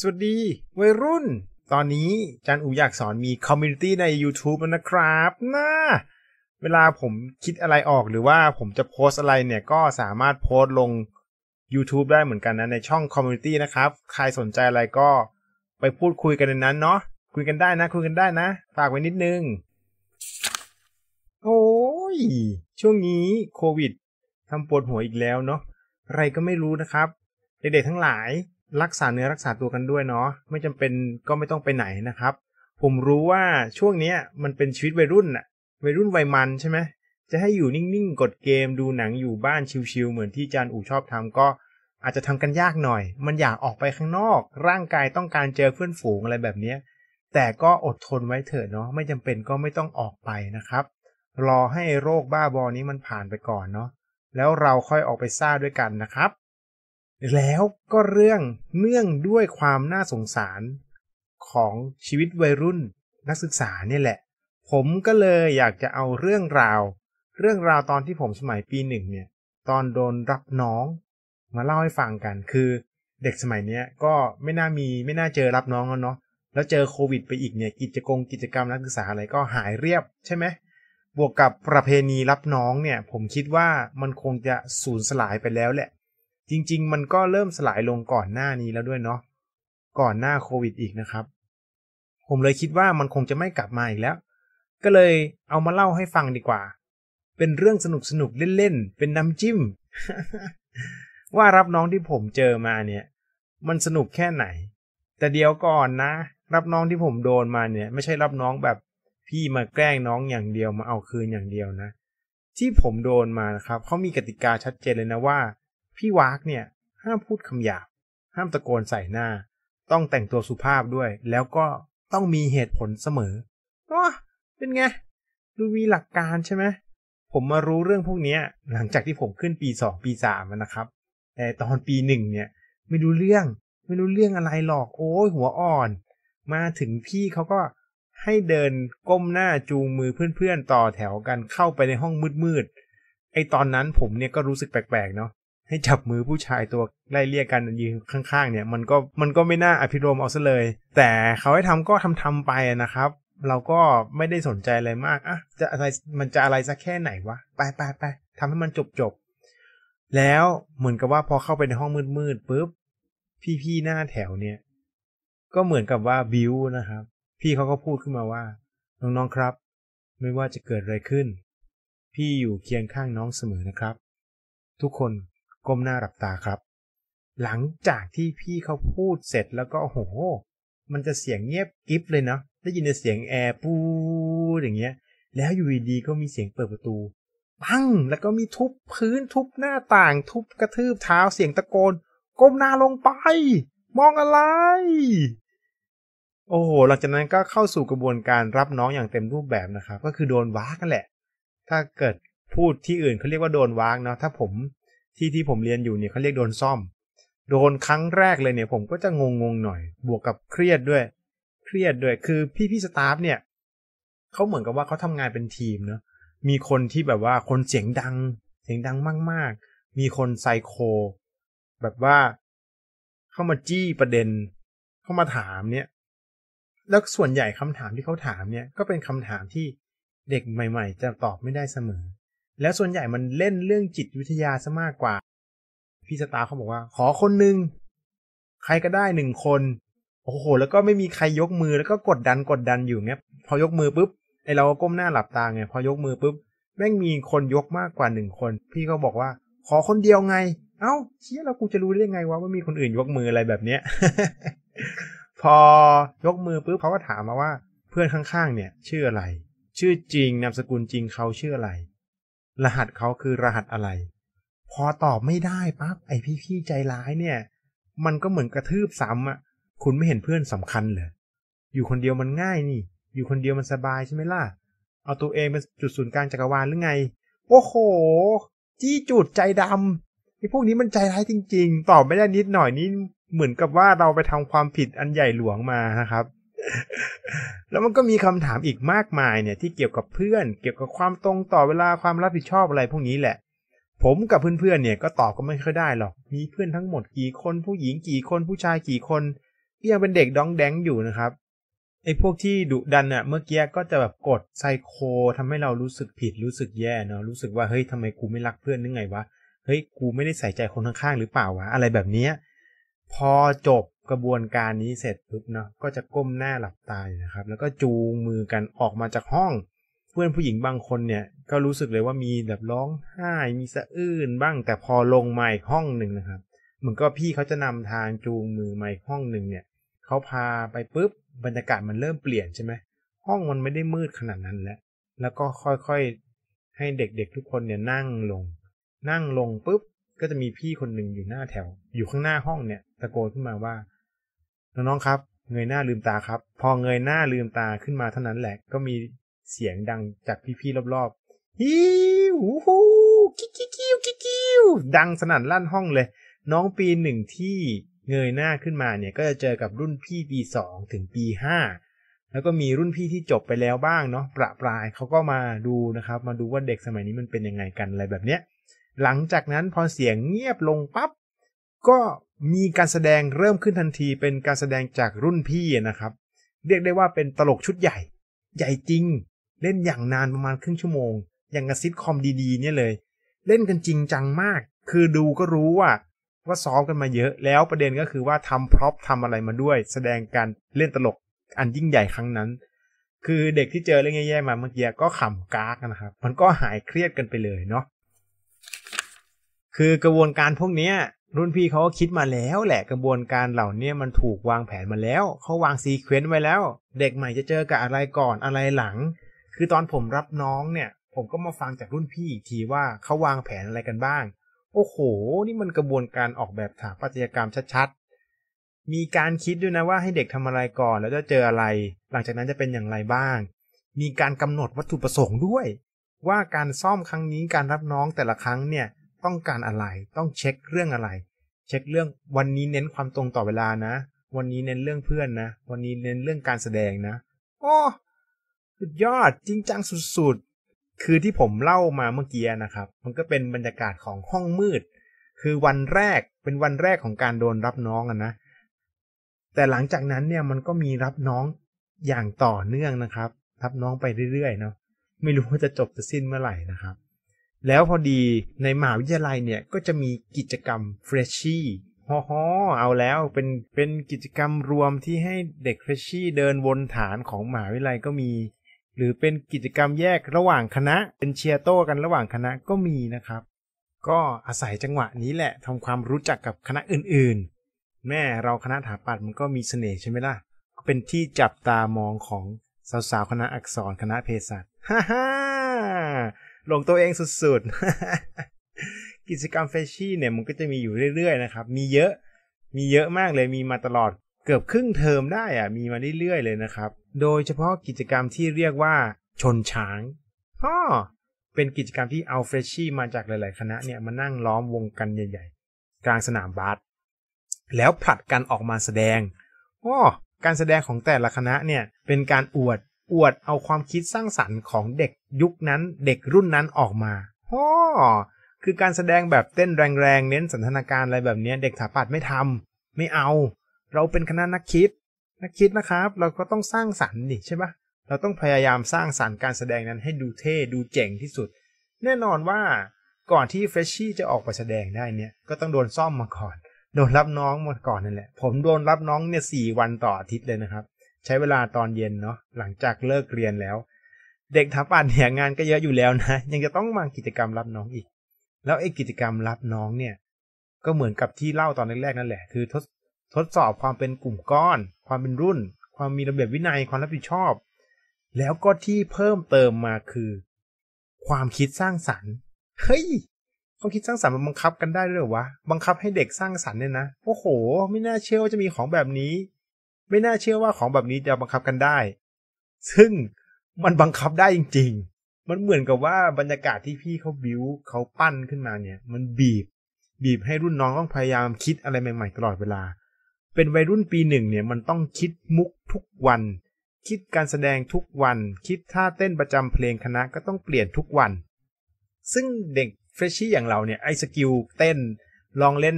สวัสดี วัยรุ่น ตอนนี้จันอูอยากสอนมีคอมมูนิตี้ใน YouTube แล้วนะครับนะ เวลาผมคิดอะไรออกหรือว่าผมจะโพสอะไรเนี่ย ก็สามารถโพสลง YouTube ได้เหมือนกันนะในช่องคอมมูนิตี้นะครับ ใครสนใจอะไรก็ไปพูดคุยกันในนั้นเนาะ คุยกันได้นะ คุยกันได้นะ ฝากไว้นิดนึง โอ้ย ช่วงนี้โควิดทำปวดหัวอีกแล้วเนาะ อะไรก็ไม่รู้นะครับ เด็กๆทั้งหลายรักษาเนื้อรักษาตัวกันด้วยเนาะไม่จำเป็นก็ไม่ต้องไปไหนนะครับ ผมรู้ว่าช่วงเนี้ยมันเป็นชีวิตวัยรุ่นอะวัยรุ่นวัยมันใช่ไหมจะให้อยู่นิ่ง ๆ กดเกมดูหนังอยู่บ้านชิล ๆ เหมือนที่จานอู่ชอบทำก็ อาจจะทำกันยากหน่อย มันอยากออกไปข้างนอก ร่างกายต้องการเจอเพื่อนฝูงอะไรแบบเนี้ยแต่ก็อดทนไว้เถอะเนาะไม่จำเป็นก็ไม่ต้องออกไปนะครับ รอให้โรคบ้าบอนี้มันผ่านไปก่อนเนาะแล้วเราค่อยออกไปซ่าด้วยกันนะครับแล้วก็เรื่องเนื่องด้วยความน่าสงสารของชีวิตวัยรุ่นนักศึกษาเนี่ยแหละ ผมก็เลยอยากจะเอาเรื่องราว เรื่องราวตอนที่ผมสมัยปีหนึ่งเนี่ย ตอนโดนรับน้องมาเล่าให้ฟังกันคือเด็กสมัยเนี้ยก็ไม่น่ามีไม่น่าเจอรับน้องแล้วเนาะแล้วเจอโควิดไปอีกเนี่ยกิจกรรมกิจกรรม นักศึกษาอะไร ก็หายเรียบใช่ไหมบวกกับประเพณีรับน้องเนี่ยผมคิดว่ามันคงจะสูญสลายไปแล้วแหละจริง ๆ มันก็เริ่มสลายลงก่อนหน้านี้แล้วด้วยเนาะก่อนหน้าโควิดอีกนะครับ ผมเลยคิดว่ามันคงจะไม่กลับมาอีกแล้ว ก็เลยเอามาเล่าให้ฟังดีกว่า เป็นเรื่องสนุกสนุกเล่น ๆ เป็นน้ำจิ้มว่ารับน้องที่ผมเจอมาเนี่ย มันสนุกแค่ไหน แต่เดี๋ยวก่อนนะ รับน้องที่ผมโดนมาเนี่ย ไม่ใช่รับน้องแบบพี่มาแกล้งน้องอย่างเดียวมาเอาคืนอย่างเดียวนะ ที่ผมโดนมานะครับเขามีกติกาชัดเจนเลยนะว่าพี่วากเนี่ย ห้ามพูดคำหยาบ ห้ามตะโกนใส่หน้า ต้องแต่งตัวสุภาพด้วย แล้วก็ต้องมีเหตุผลเสมอก็เป็นไงดูมีหลักการใช่ไหมผมมารู้เรื่องพวกนี้หลังจากที่ผมขึ้นปีสองปีสามนะครับ แต่ตอนปีหนึ่งเนี่ยไม่รู้เรื่อง ไม่รู้เรื่องอะไรหรอกโอ้ยหัวอ่อน มาถึงพี่เขาก็ให้เดินก้มหน้าจูงมือเพื่อนๆ ต่อแถวกันเข้าไปในห้องมืดๆไอตอนนั้นผมเนี่ยก็รู้สึกแปลกๆเนาะให้จับมือผู้ชายตัวไล่เรียกกันยืนข้างๆ เนี่ย มันก็มันก็ไม่น่าอภิรมเอาซะเลย แต่เขาให้ทำก็ทำทำไปนะครับ เราก็ไม่ได้สนใจอะไรมากอ่ะจะอะไรมันจะอะไรสักแค่ไหนวะไปไปไปทำให้มันจบจบแล้วเหมือนกับว่าพอเข้าไปในห้องมืดๆปุ๊บ พี่ๆหน้าแถวเนี่ย ก็เหมือนกับว่าบิวนะครับ พี่เขาก็พูดขึ้นมาว่า น้องๆครับ ไม่ว่าจะเกิดอะไรขึ้น พี่อยู่เคียงข้างน้องเสมอนะครับ ทุกคนก้มหน้าหลับตาครับ หลังจากที่พี่เขาพูดเสร็จแล้วก็โอ้โห มันจะเสียงเงียบกิฟเลยเนาะได้ยินเสียงแอร์ปูอย่างเงี้ยแล้วอยู่ดีก็มีเสียงเปิดประตูปังแล้วก็มีทุบพื้นทุบหน้าต่าง ทุบกระทืบเท้าเสียงตะโกนก้มหน้าลงไป มองอะไร โอ้โหหลังจากนั้นก็เข้าสู่กระบวนการรับน้องอย่างเต็มรูปแบบนะครับก็คือโดนว้ากันแหละ ถ้าเกิดพูดที่อื่นเขาเรียกว่าโดนว้างเนาะถ้าผมที่ ที่ผมเรียนอยู่ เนี่ยเขาเรียกโดนซ่อม โดนครั้งแรกเลยเนี่ยผมก็จะงงงหน่อย บวกกับเครียดด้วย เครียดด้วย คือพี่พี่สตาฟเนี่ย เขาเหมือนกับว่าเขาทำงานเป็นทีมเนาะ มีคนที่แบบว่าคนเสียงดัง เสียงดังมาก ๆ มีคนไซโค แบบว่าเข้ามาจี้ประเด็น เข้ามาถามเนี่ย แล้วส่วนใหญ่คำถามที่เขาถามเนี่ย ก็เป็นคำถามที่เด็กใหม่ ๆ จะตอบไม่ได้เสมอแล้ว ส่วนใหญ่มันเล่นเรื่องจิตวิทยาซะมากกว่า พี่สตาร์เขาบอกว่า ขอคนหนึ่งใครก็ได้หนึ่งคน โอ้โห แล้วก็ไม่มีใครยกมือแล้วก็กดดันกดดันอยู่เงี้ยพอยกมือปุ๊บไอเราก้มหน้าหลับตาไงพอยกมือปุ๊บแม่งมีคนยกมากกว่าหนึ่งคน พี่ก็บอกว่า ขอคนเดียวไง เอา้าเชี่ยเรากูจะรู้ได้ยังไงวะว่ามีคนอื่นยกมืออะไรแบบเนี้ยพอยกมือปุ๊บเขาก็ถามมาว่า เพื่อนข้างๆ เนี่ยชื่ออะไร ชื่อจริงนามสกุลจริงเขาชื่ออะไรรหัสเขาคือรหัสอะไร พอตอบไม่ได้ปั๊บไอพี่พี่ใจร้ายเนี่ย มันก็เหมือนกระทืบซ้ำอ่ะคุณไม่เห็นเพื่อนสำคัญเลยอยู่คนเดียวมันง่ายนี่ อยู่คนเดียวมันสบายใช่ไหมล่ะเอาตัวเองเป็นจุดศูนย์กลางจักรวาลหรือไงโอ้โหจี้จุดใจดำไอ้พวกนี้มันใจร้ายจริง ๆตอบไม่ได้นิดหน่อยนี่เหมือนกับว่าเราไปทำความผิดอันใหญ่หลวงมานะครับแล้วมันก็มีคำถามอีกมากมายเนี่ยที่เกี่ยวกับเพื่อน เกี่ยวกับความตรงต่อเวลาความรับผิดชอบอะไรพวกนี้แหละ ผมกับเพื่อนๆเนี่ยก็ตอบก็ไม่ค่อยได้หรอก มีเพื่อนทั้งหมดกี่คนผู้หญิงกี่คนผู้ชายกี่คน ยังเป็นเด็กดองแดงอยู่นะครับ ไอ้พวกที่ดุดันอะเมื่อกี้ก็จะแบบกดไซโค ทำให้เรารู้สึกผิดรู้สึกแย่เนาะรู้สึกว่าเฮ้ยทำไมกูไม่รักเพื่อนนึกไงวะเฮ้ยกูไม่ได้ใส่ใจคนข้างๆ หรือเปล่าวะอะไรแบบเนี้ยพอจบกระบวนการนี้เสร็จปุ๊บเนาะก็จะก้มหน้าหลับตายนะครับ แล้วก็จูงมือกันออกมาจากห้อง เพื่อนผู้หญิงบางคนเนี่ยก็รู้สึกเลยว่ามีแบบร้องไห้มีสะอื้นบ้าง แต่พอลงมาอีกห้องหนึ่งนะครับเหมือนก็พี่เขาจะนำทางจูงมือมาอีกห้องหนึ่งเนี่ยเขาพาไปปุ๊บบรรยากาศมันเริ่มเปลี่ยนใช่ไหมห้องมันไม่ได้มืดขนาดนั้นแล้ว แล้วก็ค่อยๆให้เด็กๆ ทุกคนเนี่ยนั่งลง นั่งลงปุ๊บก็จะมีพี่คนหนึ่งอยู่หน้าแถว อยู่ข้างหน้าห้องเนี่ยตะโกนขึ้นมาว่า น้องๆครับ เงยหน้าลืมตาครับ พอเงยหน้าลืมตาขึ้นมาเท่านั้นแหละ ก็มีเสียงดังจากพี่ ๆ รอบๆฮิวฮูกิ๊กกิ๊กกิ๊กิ๊กกิ๊ดังสนั่นลั่นห้องเลย น้องปีหนึ่งที่เงยหน้าขึ้นมาเนี่ย ก็จะเจอกับรุ่นพี่ปีสองถึงปีห้าแล้วก็มีรุ่นพี่ที่จบไปแล้วบ้างเนาะประปรายเขาก็มาดูนะครับ มาดูว่าเด็กสมัยนี้มันเป็นยังไงกันอะไรแบบเนี้ยหลังจากนั้นพอเสียงเงียบลงปับ๊บก็มีการแสดงเริ่มขึ้นทันที เป็นการแสดงจากรุ่นพี่นะครับ เรียกได้ว่าเป็นตลกชุดใหญ่ใหญ่จริง เล่นอย่างนานประมาณครึ่งชั่วโมง อย่างกับซิทคอมดี ๆ เนี่ยเลย เล่นกันจริงจังมาก คือดูก็รู้ว่า ว่าซ้อมกันมาเยอะแล้วประเด็นก็คือว่าทำพร็อพทำอะไรมาด้วย แสดงการเล่นตลกอันยิ่งใหญ่ครั้งนั้น คือเด็กที่เจอเรื่องแย่ๆมาเมื่อกี้ก็ขำกากนะครับ มันก็หายเครียดกันไปเลยเนาะคือกระบวนการพวกนี้รุ่นพี่เขาก็คิดมาแล้วแหละกระบวนการเหล่านี้มันถูกวางแผนมาแล้ว เขาวางซีเควนต์ไว้แล้ว เด็กใหม่จะเจอกับอะไรก่อนอะไรหลัง คือตอนผมรับน้องเนี่ย ผมก็มาฟังจากรุ่นพี่ทีว่าเขาวางแผนอะไรกันบ้าง โอ้โห นี่มันกระบวนการออกแบบถาปัตยกรรมชัดๆ มีการคิดด้วยนะว่าให้เด็กทำอะไรก่อนแล้วจะเจออะไร หลังจากนั้นจะเป็นอย่างไรบ้าง มีการกำหนดวัตถุประสงค์ด้วย ว่าการซ่อมครั้งนี้การรับน้องแต่ละครั้งเนี่ยต้องการอะไร ต้องเช็คเรื่องอะไร เช็คเรื่องวันนี้เน้นความตรงต่อเวลานะ วันนี้เน้นเรื่องเพื่อนนะ วันนี้เน้นเรื่องการแสดงนะโอ้สุดยอด จริงจังสุดๆ คือที่ผมเล่ามาเมื่อกี้นะครับ มันก็เป็นบรรยากาศของห้องมืด คือวันแรก เป็นวันแรกของการโดนรับน้องนะ แต่หลังจากนั้นเนี่ย มันก็มีรับน้องอย่างต่อเนื่องนะครับ รับน้องไปเรื่อยๆ เนาะ ไม่รู้ว่าจะจบจะสิ้นเมื่อไหร่นะครับแล้วพอดีในมหาวิทยาลัยเนี่ยก็จะมีกิจกรรมเฟรชชี่ฮ่อฮเอาแล้วเป็นเป็นกิจกรรมรวมที่ให้เด็กเฟรชชี่เดินวนฐานของมหาวิทยาลัยก็มี หรือเป็นกิจกรรมแยกระหว่างคณะเป็นเชียร์โต้กันระหว่างคณะก็มีนะครับ ก็อาศัยจังหวะนี้แหละทำความรู้จักกับคณะอื่นๆ แม่เราคณะถาปัดมันก็มีเสน่ห์ใช่ไหมล่ะ เป็นที่จับตามองของสาวๆคณะอักษรคณะเภสัชฮ่าหลงตัวเองสุดๆ กิจกรรมแฟชี่เนี่ยมันก็จะมีอยู่เรื่อยๆ นะครับ มีเยอะ มีเยอะมากเลย มีมาตลอด เกือบครึ่งเทอมได้อะมีมาเรื่อยๆ เลยนะครับ โดยเฉพาะกิจกรรมที่เรียกว่าชนช้างพ่อเป็นกิจกรรมที่เอาแฟชชี่มาจากหลาย ๆคณะเนี่ยมานั่งล้อมวงกันใหญ่ ๆ กลางสนามบาส แล้วผลัดกันออกมาแสดงอ้อการแสดงของแต่ละคณะเนี่ยเป็นการอวดอวดเอาความคิดสร้างสรรค์ของเด็กยุคนั้นเด็กรุ่นนั้นออกมาฮ่อคือการแสดงแบบเต้นแรงๆเน้นสันทนาการอะไรแบบนี้ เด็กถาปัดไม่ทำไม่เอา เราเป็นคณะนักคิดนักคิดนะครับ เราก็ต้องสร้างสรรค์นี่ใช่ปะเราต้องพยายามสร้างสรรค์การแสดงนั้นให้ดูเท่ดูเจ๋งที่สุด แน่นอนว่าก่อนที่เฟชชี่จะออกไปแสดงได้เนี่ยก็ต้องโดนซ่อมมาก่อนโดนรับน้องมาก่อนนั่นแหละผมโดนรับน้องเนี่ยสี่วันต่ออาทิตย์เลยนะครับใช้เวลาตอนเย็นเนาะหลังจากเลิกเรียนแล้ว เด็กทับปัดนเนี่ยงานก็เยอะอยู่แล้วนะ ยังจะต้องมากิจกรรมรับน้องอีก แล้วไอ้กิจกรรมรับน้องเนี่ย ก็เหมือนกับที่เล่าตอนแรกๆนั่นแหละ คือทดทดสอบความเป็นกลุ่มก้อน ความเป็นรุ่น ความมีระเบียบวินัยความรับผิดชอบ แล้วก็ที่เพิ่มเติมมาคือ ความคิดสร้างสรรค์เฮ้ยความคิดสร้างสรรค์มันบังคับกันได้หรือวะบังคับให้เด็กสร้างสรรค์เนี่ยนะโอ้โห ไม่น่าเชื่อว่าจะมีของแบบนี้ไม่น่าเชื่อว่าของแบบนี้จะบังคับกันได้ ซึ่งมันบังคับได้จริงๆ มันเหมือนกับว่าบรรยากาศที่พี่เขาบิวเขาปั้นขึ้นมาเนี่ยมันบีบบีบให้รุ่นน้องต้องพยายาม คิดอะไรใหม่ๆตลอดเวลา เป็นวัยรุ่นปีหนึ่งเนี่ยมันต้องคิดมุกทุกวัน คิดการแสดงทุกวัน คิดท่าเต้นประจำเพลงคณะ ก็ต้องเปลี่ยนทุกวัน ซึ่งเด็กเฟรชชี่อย่างเราเนี่ยไอสกิลเต้นลองเล่น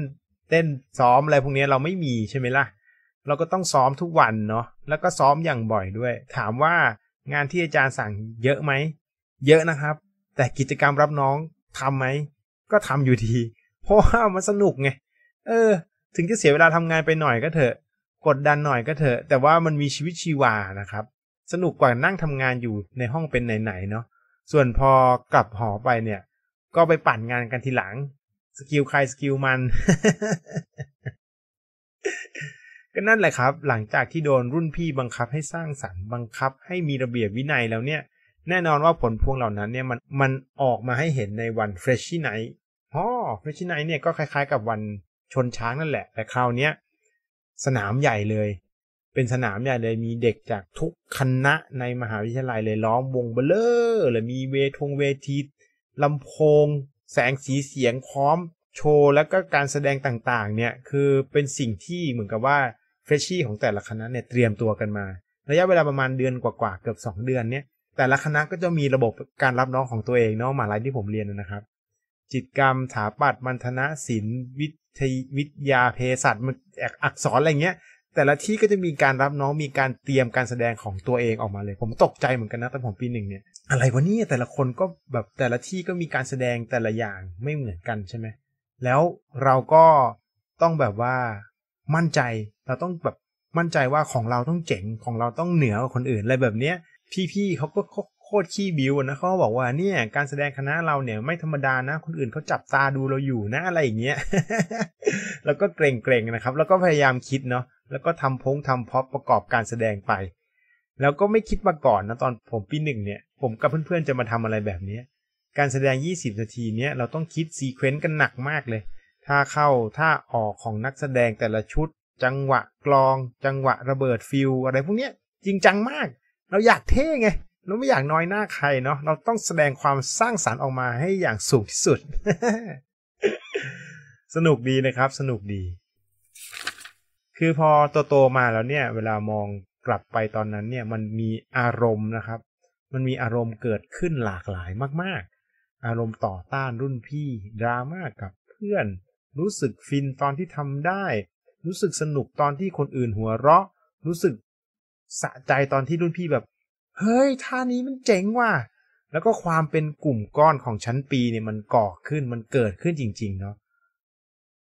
เต้นซ้อมอะไรพวกนี้เราไม่มีใช่ไหมล่ะเราก็ต้องซ้อมทุกวันเนาะ แล้วก็ซ้อมอย่างบ่อยด้วย ถามว่างานที่อาจารย์สั่งเยอะไหม เยอะนะครับ แต่กิจกรรมรับน้องทำไหม ก็ทำอยู่ดี เพราะว่ามันสนุกไง เออ ถึงจะเสียเวลาทำงานไปหน่อยก็เถอะ กดดันหน่อยก็เถอะ แต่ว่ามันมีชีวิตชีวานะครับ สนุกกว่านั่งทำงานอยู่ในห้องเป็นไหนๆ เนาะ ส่วนพอกลับหอไปเนี่ย ก็ไปปั่นงานกันทีหลัง สกิลใครสกิลมัน็นั่นแหละครับหลังจากที่โดนรุ่นพี่บังคับให้สร้างสรรค์บังคับให้มีระเบียบวินัยแล้วเนี่ยแน่นอนว่าผลพวงเหล่านั้นเนี่ยมันมันออกมาให้เห็นในวันเฟรชชี่ไนท์อ๋อเฟรชชี่ไนท์เนี่ยก็คล้าย ๆกับวันชนช้างนั่นแหละแต่คราวเนี้ยสนามใหญ่เลย เป็นสนามใหญ่เลยมีเด็กจากทุกคณะในมหาวิทยาลัยเลยล้อมวงเบลเลอร์เลยมีเวทงเวทีลำโพง แสงสีเสียง พร้อม โชว์แล้วก็การแสดงต่างๆเนี่ยคือเป็นสิ่งที่เหมือนกับว่าเฟชชี่ของแต่ละคณะเนี่ยเตรียมตัวกันมา ระยะเวลาประมาณเดือนกว่าๆเกือบ2เดือนเนี่ย แต่ละคณะก็จะมีระบบการรับน้องของตัวเองเนาะมหาลัยที่ผมเรียนนะครับ จิตกรรมถาปัดมันธนะศิลวิทยวิทยาเภสัชมันอักษรอะไรเงี้ยแต่ละที่ก็จะมีการรับน้องมีการเตรียมการแสดงของตัวเองออกมาเลย ผมตกใจเหมือนกันนะตอนผมปีหนึ่งเนี่ยอะไรวะเนี่ยแต่ละคนก็แบบแต่ละที่ก็มีการแสดงแต่ละอย่างไม่เหมือนกันใช่ไหมแล้วเราก็ต้องแบบว่ามั่นใจเราต้องแบบมั่นใจว่าของเราต้องเจ๋ง ของเราต้องเหนือกว่าคนอื่นอะไรแบบเนี้ยพี่ๆเขาก็โคตรขี้บิวนะเขาบอกว่าเนี่ยการแสดงคณะเราเนี่ยไม่ธรรมดานะคนอื่นเขาจับตาดูเราอยู่นะอะไรอย่างเงี้ย แล้วก็เกรงๆนะครับ แล้วก็พยายามคิดเนาะแล้วก็ทำพงทำพ็อปประกอบการแสดงไป แล้วก็ไม่คิดมาก่อนนะตอนผมปีหนึ่งเนี่ย ผมกับเพื่อนๆจะมาทำอะไรแบบเนี้ย การแสดง 20 นาทีเนี้ยเราต้องคิดซีเควนต์กันหนักมากเลยท่าเข้าท่าออกของนักแสดงแต่ละชุด จังหวะกลอง จังหวะระเบิดฟิวอะไรพวกนี้จริงจังมาก เราอยากเท่ไงเราไม่อยากน้อยหน้าใครเนาะเราต้องแสดงความสร้างสารรค์ออกมาให้อย่างสูงที่สุด สนุกดีนะครับสนุกดี คือพอโตโตมาแล้วเนี่ย เวลามองกลับไปตอนนั้นเนี่ยมันมีอารมณ์นะครับ มันมีอารมณ์เกิดขึ้นหลากหลายมากๆ อารมณ์ต่อต้านรุ่นพี่ดราม่ากับเพื่อนรู้สึกฟินตอนที่ทำได้ รู้สึกสนุกตอนที่คนอื่นหัวเราะ รู้สึกสะใจตอนที่รุ่นพี่แบบ เฮ้ยท่านี้มันเจ๋งว่ะ แล้วก็ความเป็นกลุ่มก้อนของชั้นปีเนี่ยมันก่อขึ้นมันเกิดขึ้นจริง ๆเนาะ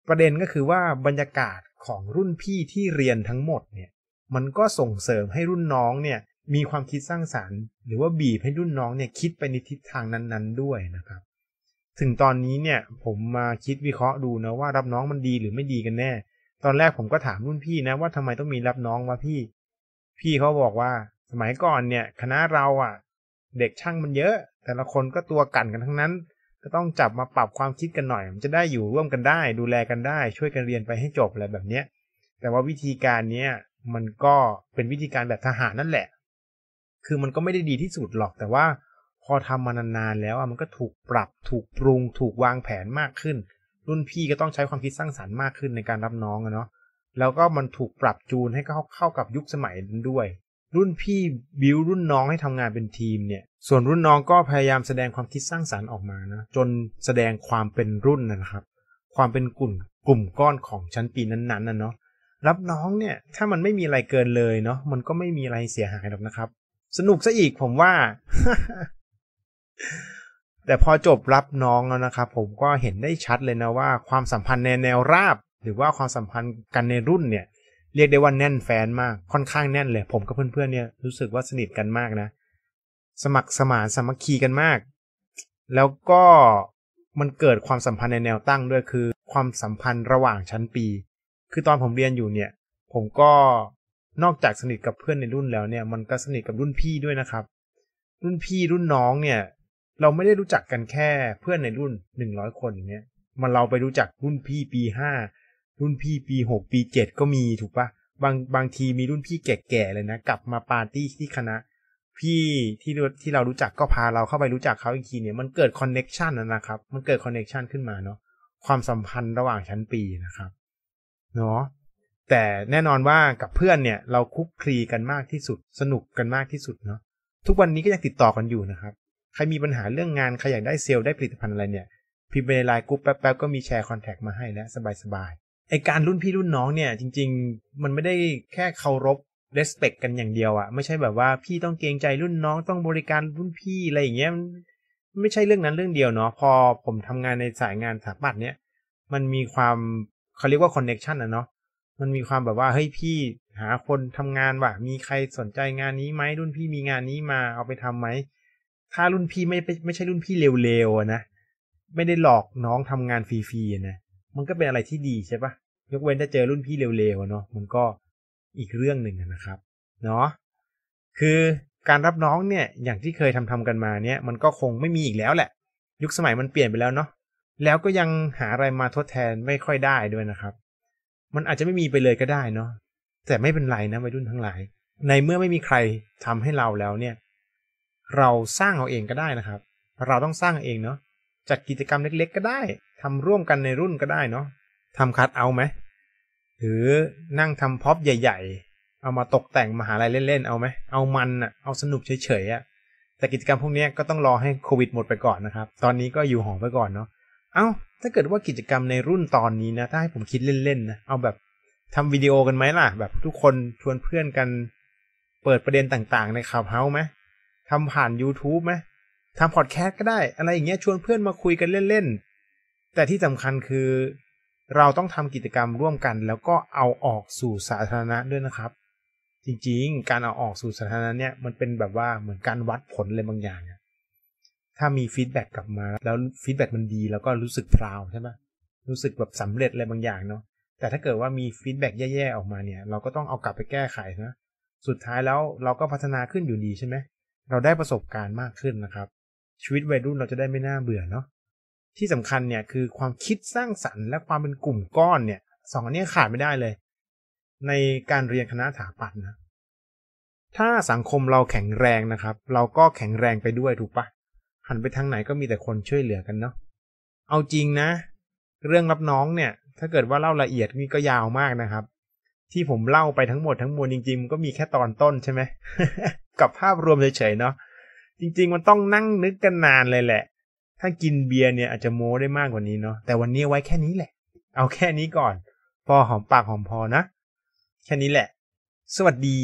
ประเด็นก็คือว่าบรรยากาศของรุ่นพี่ที่เรียนทั้งหมดเนี่ย มันก็ส่งเสริมให้รุ่นน้องเนี่ย มีความคิดสร้างสารรค์ หรือว่าบีบให้รุ่นน้องเนี่ยคิดไปในทิศทางนั้น ๆ ด้วยนะครับถึงตอนนี้เนี่ยผมมาคิดวิเคราะห์ดูนะว่ารับน้องมันดีหรือไม่ดีกันแน่ ตอนแรกผมก็ถามรุ่นพี่นะ ว่าทำไมต้องมีรับน้องวะพี่ พี่เขาบอกว่าสมัยก่อนเนี่ยคณะเราอะ่ะ เด็กช่างมันเยอะ แต่ละคนก็ตัวกันกันทั้งนั้น ก็ต้องจับมาปรับความคิดกันหน่อยมันจะได้อยู่ร่วมกันได้ ดูแลกันได้ ช่วยกันเรียนไปให้จบอะไรแบบเนี้ย แต่ว่าวิธีการเนี้ย มันก็เป็นวิธีการแบบทหารนั่นแหละ คือมันก็ไม่ได้ดีที่สุดหรอกแต่ว่าพอทำมานานๆแล้วอะมันก็ถูกปรับถูกปรุง ถูกวางแผนมากขึ้น รุ่นพี่ก็ต้องใช้ความคิดสร้างสารรค์มากขึ้นในการรับน้องอะเนาะแล้วก็มันถูกปรับจูน ให้เข้าเข้ากับยุคสมัยนั้นด้วย รุ่นพี่บิวรุ่นน้องให้ทำงานเป็นทีมเนี่ย ส่วนรุ่นน้องก็พยายามแสดงความคิดสร้างสารรค์ออกมานะจนแสดงความเป็นรุ่นนะครับ ความเป็นกลุ่มกลุ่มก้อนของชั้นปีนั้นๆนะเนาะรับน้องเนี่ยถ้ามันไม่มีอะไรเกินเลยเนาะมันก็ไม่มีอะไรเสียหายหรอกนะครับ สนุกซะอีกผมว่าแต่พอจบรับน้องแล้วนะครับ ผมก็เห็นได้ชัดเลยนะ ว่า ความสัมพันธ์ในแนวราบ หรือว่าความสัมพันธ์กันในรุ่นเนี่ยเรียกได้ว่าแน่นแฟนมากค่อนข้างแน่นเลย ผมกับเพื่อนๆเนี่ยรู้สึกว่าสนิทกันมากนะ สมัครสมานสมัครคีกันมาก แล้วก็มันเกิดความสัมพันธ์ในแนวตั้งด้วยคือ ความสัมพันธ์ระหว่างชั้นปี คือตอนผมเรียนอยู่เนี่ย ผมก็นอกจากสนิทกับเพื่อนในรุ่นแล้วเนี่ย มันก็สนิทกับรุ่นพี่ด้วยนะครับ รุ่นพี่รุ่นน้องเนี่ยเราไม่ได้รู้จักกันแค่เพื่อนในรุ่นหนึ่งร้อยคนเนี้ยมันเราไปรู้จักรุ่นพี่ปีห้ารุ่นพี่ปีหกปีเจ็ดก็มีถูกปะบางบางทีมีรุ่นพี่แก่ๆเลยนะกลับมาปาร์ตี้ที่คณะพี่ที่ที่เรารู้จักก็พาเราเข้าไปรู้จักเขาอีกทีเนี่ยมันเกิดคอนเน็กชันนะครับ มันเกิดคอนเน็กชันขึ้นมาเนาะ ความสัมพันธ์ระหว่างชั้นปีนะครับเนาะแต่แน่นอนว่ากับเพื่อนเนี่ยเราคุกคลีกันมากที่สุดสนุกกันมากที่สุดเนาะทุกวันนี้ก็ยังติดต่อกันอยู่นะครับใครมีปัญหาเรื่องงาน ใครอยากได้เซลล์ได้ผลิตภัณฑ์อะไรเนี่ยพิมพ์ไปในไลน์กรุ๊ปแป๊บๆก็มีแชร์คอนแทคมาให้แล้ว สบายๆไอการรุ่นพี่รุ่นน้องเนี่ย จริงๆ มันไม่ได้แค่เคารพเรสเพคกันอย่างเดียวอะไม่ใช่แบบว่าพี่ต้องเกรงใจรุ่นน้องต้องบริการรุ่นพี่อะไรอย่างเงี้ยไม่ใช่เรื่องนั้นเรื่องเดียวเนาะพอผมทำงานในสายงานสถาปัตย์เนี่ย มันมีความเขาเรียกว่าคอนเน็ชันอะเนาะมันมีความแบบว่าเฮ้ยพี่หาคนทำงานว่ะมีใครสนใจงานนี้ไหมรุ่นพี่มีงานนี้มาเอาไปทํำไหมถ้ารุ่นพี่ไม่ไม่ใช่รุ่นพี่เร็วๆนะไม่ได้หลอกน้องทำงานฟรีๆนะมันก็เป็นอะไรที่ดีใช่ปะยกเว้นถ้าเจอรุ่นพี่เร็วๆเนาะมันก็อีกเรื่องหนึ่งนะครับเนาะคือการรับน้องเนี่ยอย่างที่เคยทำทำกันมาเนี่ย มันก็คงไม่มีอีกแล้วแหละ ยุคสมัยมันเปลี่ยนไปแล้วเนาะแล้วก็ยังหาอะไรมาทดแทนไม่ค่อยได้ด้วยนะครับ มันอาจจะไม่มีไปเลยก็ได้เนาะแต่ไม่เป็นไรนะวัยรุ่นทั้งหลาย ในเมื่อไม่มีใครทำให้เราแล้วเนี่ยเราสร้างเอาเองก็ได้นะครับ เราต้องสร้างเองเนาะ จัดกิจกรรมเล็กๆ ก็ได้ ทำร่วมกันในรุ่นก็ได้เนาะทำคัดเอาไหม หรือนั่งทำพ็อปใหญ่ ๆ เอามาตกแต่งมหาลัยเล่นๆ เอาไหม เอามันอะเอาสนุกเฉยๆอะแต่กิจกรรมพวกนี้ก็ต้องรอให้โควิดหมดไปก่อนนะครับ ตอนนี้ก็อยู่หอไปก่อนเนาะ เอา้า ถ้าเกิดว่ากิจกรรมในรุ่นตอนนี้นะ ถ้าให้ผมคิดเล่นๆนะ เอาแบบทำวิดีโอกันไหมล่ะ แบบทุกคนชวนเพื่อนกัน เปิดประเด็นต่างๆในค่าวเฮาไหมทำผ่าน YouTube ไหม ทำพอดแคสต์ก็ได้อะไรอย่างเงี้ยชวนเพื่อนมาคุยกันเล่นๆ แต่ที่สำคัญคือเราต้องทำกิจกรรมร่วมกัน แล้วก็เอาออกสู่สาธารณะด้วยนะครับ จริงๆ การเอาออกสู่สาธารณะเนี่ย มันเป็นแบบว่าเหมือนการวัดผลอะไรบางอย่าง ถ้ามีฟีดแบ็กกลับมา แล้วฟีดแบ็กมันดีแล้วก็รู้สึกพราวใช่ไหมรู้สึกแบบสำเร็จอะไรบางอย่างเนาะแต่ถ้าเกิดว่ามีฟีดแบ็กแย่ๆออกมาเนี่ยเราก็ต้องเอากลับไปแก้ไขนะสุดท้ายแล้วเราก็พัฒนาขึ้นอยู่ดีใช่ไหมเราได้ประสบการณ์มากขึ้นนะครับ ชีวิตวัยรุ่นเราจะได้ไม่น่าเบื่อเนาะที่สำคัญเนี่ยคือความคิดสร้างสรรค์ และความเป็นกลุ่มก้อนเนี่ยสองอันนี้ขาดไม่ได้เลย ในการเรียนคณะสถาปัตย์นะถ้าสังคมเราแข็งแรงนะครับ เราก็แข็งแรงไปด้วยถูกปะหันไปทางไหนก็มีแต่คนช่วยเหลือกันเนาะเอาจริงนะ เรื่องรับน้องเนี่ยถ้าเกิดว่าเล่าละเอียดนี่ก็ยาวมากนะครับที่ผมเล่าไปทั้งหมดทั้งมวลจริงๆก็มีแค่ตอนต้นใช่ไหมกับภาพรวมเฉยๆเนาะจริง ๆ มันต้องนั่งนึกกันนานเลยแหละ ถ้ากินเบียร์เนี่ยอาจจะโม้ได้มากกว่านี้เนาะแต่วันนี้ไว้แค่นี้แหละ เอาแค่นี้ก่อน พอหอมปากหอมพอนะ แค่นี้แหละ สวัสดี